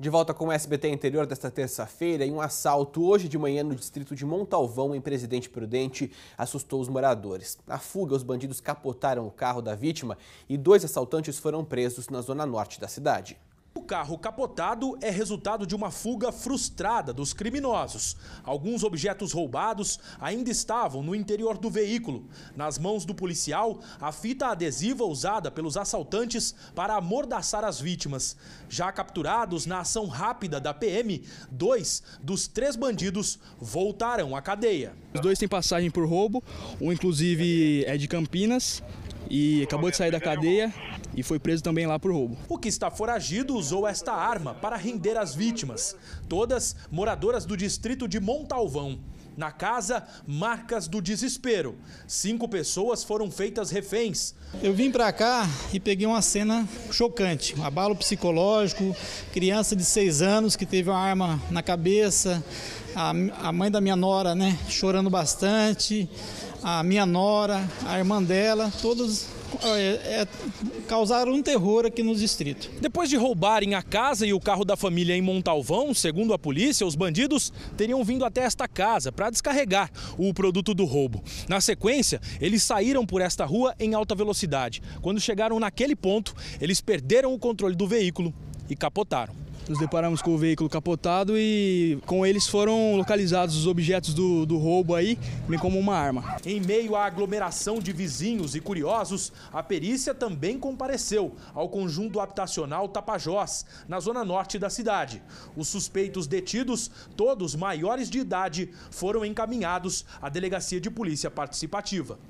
De volta com o SBT Interior desta terça-feira, em um assalto hoje de manhã no distrito de Montalvão, em Presidente Prudente, assustou os moradores. Na fuga, os bandidos capotaram o carro da vítima e dois assaltantes foram presos na zona norte da cidade carro capotado é resultado de uma fuga frustrada dos criminosos. Alguns objetos roubados ainda estavam no interior do veículo. Nas mãos do policial, a fita adesiva usada pelos assaltantes para amordaçar as vítimas. Já capturados na ação rápida da PM, dois dos três bandidos voltaram à cadeia. Os dois têm passagem por roubo, um inclusive é de Campinas e acabou de sair da cadeia e foi preso também lá por roubo. O que está foragido usou esta arma para render as vítimas, todas moradoras do distrito de Montalvão. Na casa, marcas do desespero. Cinco pessoas foram feitas reféns. Eu vim para cá e peguei uma cena chocante. Um abalo psicológico, criança de seis anos que teve uma arma na cabeça, a, a mãe da minha nora, né, chorando bastante a minha nora, a irmã dela, todos é, é, causaram um terror aqui no distrito. Depois de roubarem a casa e o carro da família em Montalvão, segundo a polícia, os bandidos teriam vindo até esta casa para descarregar o produto do roubo. Na sequência, eles saíram por esta rua em alta velocidade. Quando chegaram naquele ponto, eles perderam o controle do veículo e capotaram. Nos deparamos com o veículo capotado e com eles foram localizados os objetos do, do roubo aí, bem como uma arma. Em meio à aglomeração de vizinhos e curiosos, a perícia também compareceu ao conjunto habitacional Tapajós, na zona norte da cidade. Os suspeitos detidos, todos maiores de idade, foram encaminhados à delegacia de polícia participativa.